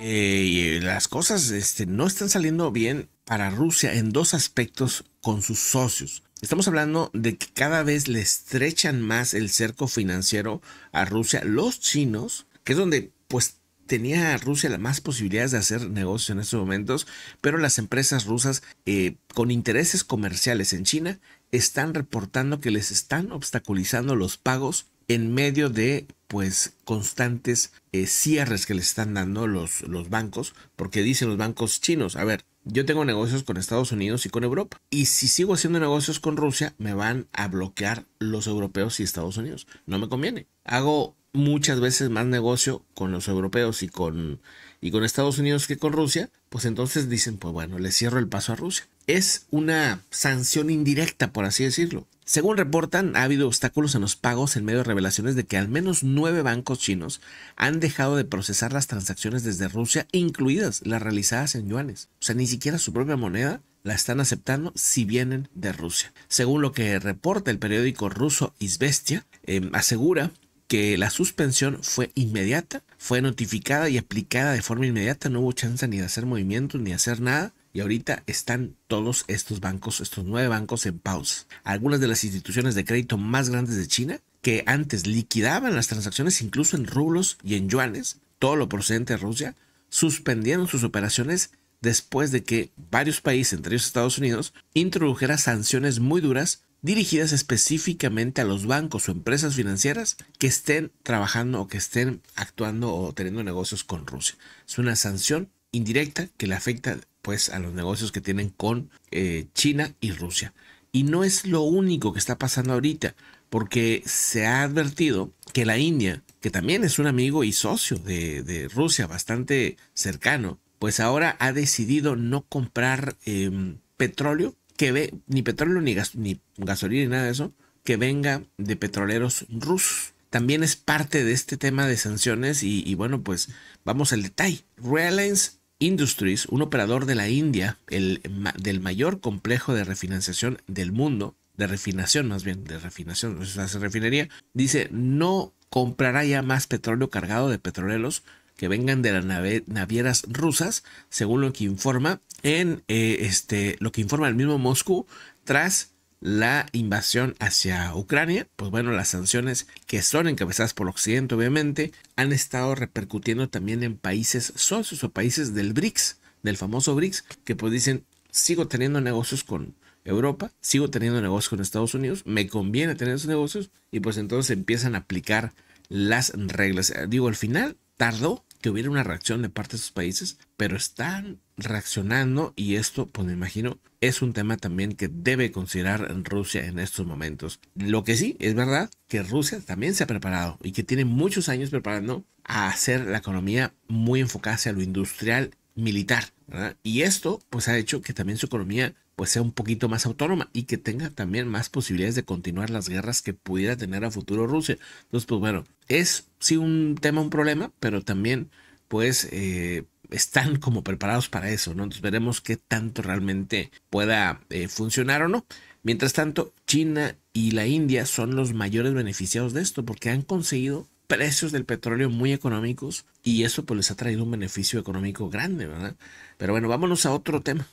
Eh, eh, las cosas este, no están saliendo bien para Rusia en dos aspectos con sus socios. Estamos hablando de que cada vez le estrechan más el cerco financiero a Rusia, los chinos, que es donde pues tenía Rusia las más posibilidades de hacer negocio en estos momentos, pero las empresas rusas eh, con intereses comerciales en China están reportando que les están obstaculizando los pagos en medio de pues constantes eh, cierres que le están dando los, los bancos, porque dicen los bancos chinos, a ver, yo tengo negocios con Estados Unidos y con Europa, y si sigo haciendo negocios con Rusia, me van a bloquear los europeos y Estados Unidos, no me conviene. Hago muchas veces más negocio con los europeos y con, y con Estados Unidos que con Rusia, pues entonces dicen, pues bueno, le cierro el paso a Rusia. Es una sanción indirecta, por así decirlo. Según reportan, ha habido obstáculos en los pagos en medio de revelaciones de que al menos nueve bancos chinos han dejado de procesar las transacciones desde Rusia, incluidas las realizadas en yuanes. O sea, ni siquiera su propia moneda la están aceptando si vienen de Rusia. Según lo que reporta el periódico ruso Izvestia, em, asegura que la suspensión fue inmediata, fue notificada y aplicada de forma inmediata, no hubo chance ni de hacer movimientos ni hacer nada. Y ahorita están todos estos bancos, estos nueve bancos en pausa. Algunas de las instituciones de crédito más grandes de China, que antes liquidaban las transacciones incluso en rublos y en yuanes, todo lo procedente de Rusia, suspendieron sus operaciones después de que varios países, entre ellos Estados Unidos, introdujeran sanciones muy duras dirigidas específicamente a los bancos o empresas financieras que estén trabajando o que estén actuando o teniendo negocios con Rusia. Es una sanción indirecta que le afecta pues a los negocios que tienen con eh, China y Rusia. Y no es lo único que está pasando ahorita, porque se ha advertido que la India, que también es un amigo y socio de, Rusia bastante cercano, pues ahora ha decidido no comprar em, petróleo que ve, ni petróleo, ni, gas, ni gasolina, ni nada de eso, que venga de petroleros rusos. También es parte de este tema de sanciones y, bueno, pues vamos al detalle. Reliance Industries, un operador de la India, el, del mayor complejo de refinanciación del mundo, de refinación más bien, de refinación, o refinería, dice no comprará ya más petróleo cargado de petroleros que vengan de las navieras rusas, según lo que informa en eh, este lo que informa el mismo Moscú tras la invasión hacia Ucrania, pues bueno, las sanciones que son encabezadas por Occidente, obviamente, han estado repercutiendo también en países socios o países del BRICS, del famoso BRICS, que pues dicen, sigo teniendo negocios con, Europa, sigo teniendo negocios con Estados Unidos, me conviene tener esos negocios y pues entonces empiezan a aplicar las reglas. Eh, digo, al final tardó, que hubiera una reacción de parte de sus países, pero están reaccionando y esto, pues me imagino, es un tema también que debe considerar Rusia en estos momentos. Lo que sí es verdad que Rusia también se ha preparado y que tiene muchos años preparando a hacer la economía muy enfocada hacia lo industrial militar. ¿verdad? Y esto pues ha hecho que también su economía pues sea un poquito más autónoma y que tenga también más posibilidades de continuar las guerras que pudiera tener a futuro Rusia. Entonces, pues bueno, es sí un tema, un problema, pero también pues eh, están como preparados para eso, ¿no? Entonces veremos qué tanto realmente pueda eh, funcionar o no. Mientras tanto, China y la India son los mayores beneficiados de esto porque han conseguido precios del petróleo muy económicos y eso pues les ha traído un beneficio económico grande, ¿verdad? Pero bueno, vámonos a otro tema.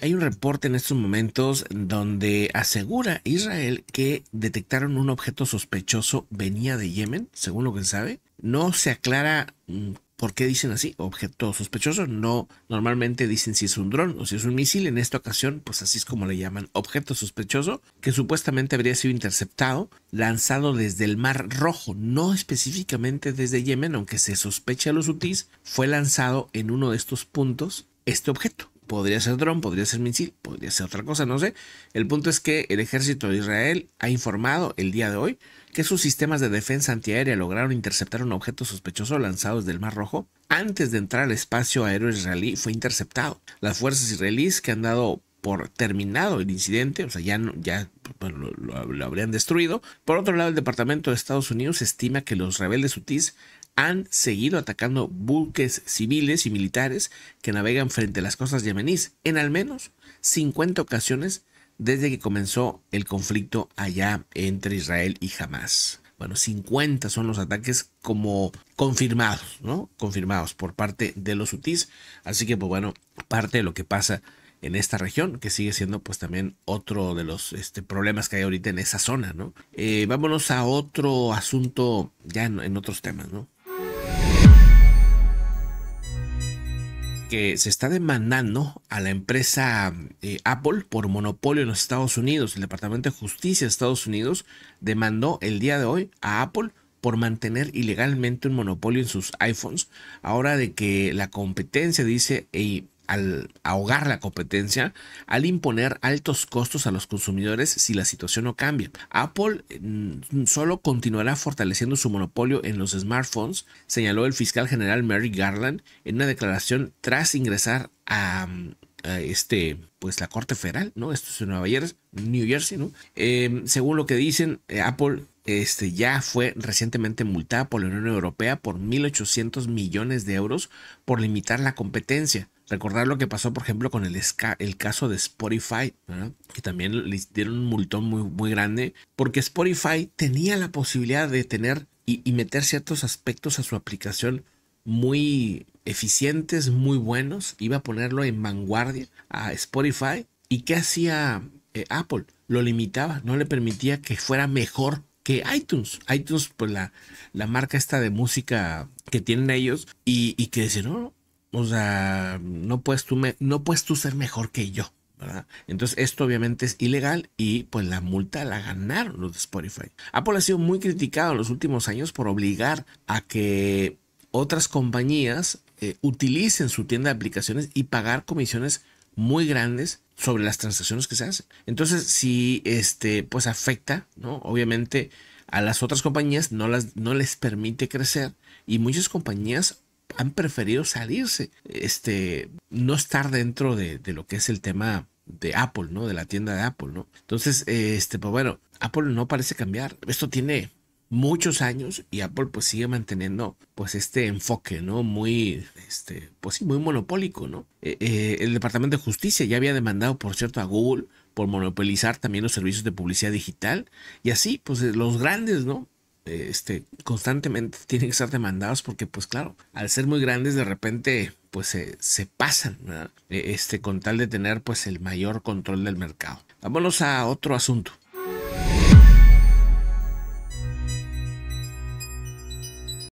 hay un reporte en estos momentos donde asegura Israel que detectaron un objeto sospechoso venía de Yemen, según lo que sabe. No se aclara mm, por qué dicen así, objeto sospechoso. No, normalmente dicen si es un dron o si es un misil. En esta ocasión, pues así es como le llaman, objeto sospechoso, que supuestamente habría sido interceptado, lanzado desde el Mar Rojo, no específicamente desde Yemen, aunque se sospecha a los hutíes, fue lanzado en uno de estos puntos este objeto. Podría ser dron, podría ser misil, podría ser otra cosa, no sé. El punto es que el ejército de Israel ha informado el día de hoy que sus sistemas de defensa antiaérea lograron interceptar un objeto sospechoso lanzado desde el Mar Rojo antes de entrar al espacio aéreo israelí fue interceptado. Las fuerzas israelíes que han dado por terminado el incidente, o sea, ya, ya lo, habrían destruido. Por otro lado, el Departamento de Estados Unidos estima que los rebeldes hutíes han seguido atacando buques civiles y militares que navegan frente a las costas yemeníes en al menos 50 ocasiones desde que comenzó el conflicto allá entre Israel y Hamas. Bueno, 50 son los ataques como confirmados, ¿no? Confirmados por parte de los hutíes. Así que, pues bueno, parte de lo que pasa en esta región, que sigue siendo pues también otro de los este, problemas que hay ahorita en esa zona, ¿no? Eh, vámonos a otro asunto ya en otros temas, ¿no? que se está demandando a la empresa eh, Apple por monopolio en los Estados Unidos. El Departamento de Justicia de Estados Unidos demandó el día de hoy a Apple por mantener ilegalmente un monopolio en sus iPhones. Ahora de que la competencia dice, e al ahogar la competencia, al imponer altos costos a los consumidores si la situación no cambia. Apple mm, solo continuará fortaleciendo su monopolio en los smartphones, señaló el fiscal general Mary Garland en una declaración tras ingresar a, mm, este, pues la Corte Federal, ¿no? Esto es en Nueva York New Jersey, ¿no? Em, según lo que dicen, eh, Apple este, ya fue recientemente multada por la Unión Europea por 1.800 millones de euros por limitar la competencia. Recordar lo que pasó, por ejemplo, con el, el caso de Spotify, que también le dieron un multón muy, muy grande, porque Spotify tenía la posibilidad de tener y meter ciertos aspectos a su aplicación muy eficientes, muy buenos, iba a ponerlo en vanguardia a Spotify. ¿Y qué hacía eh, Apple? Lo limitaba, no le permitía que fuera mejor que iTunes. iTunes, pues la, la marca esta de música que tienen ellos y, que decían no, o sea, no puedes tú, no puedes tú ser mejor que yo. ¿verdad? Entonces esto obviamente es ilegal y pues la multa la ganaron los de Spotify. Apple ha sido muy criticado en los últimos años por obligar a que otras compañías eh, utilicen su tienda de aplicaciones y pagar comisiones muy grandes sobre las transacciones que se hacen. Entonces, si este, pues afecta, ¿no? Obviamente a las otras compañías no, las, no les permite crecer y muchas compañías han preferido salirse, este, no estar dentro de, lo que es el tema de Apple, ¿no? De la tienda de Apple, ¿no? Entonces, este, pues bueno, Apple no parece cambiar. Esto tiene muchos años y Apple pues sigue manteniendo pues este enfoque, ¿no? Muy, este, pues sí, muy monopólico, ¿no? Eh, eh, el Departamento de Justicia ya había demandado, por cierto, a Google por monopolizar también los servicios de publicidad digital y así, pues eh, los grandes, ¿no? este, constantemente tienen que ser demandados porque, pues claro, al ser muy grandes de repente, pues se, se pasan, Este, con tal de tener, pues, el mayor control del mercado. Vámonos a otro asunto.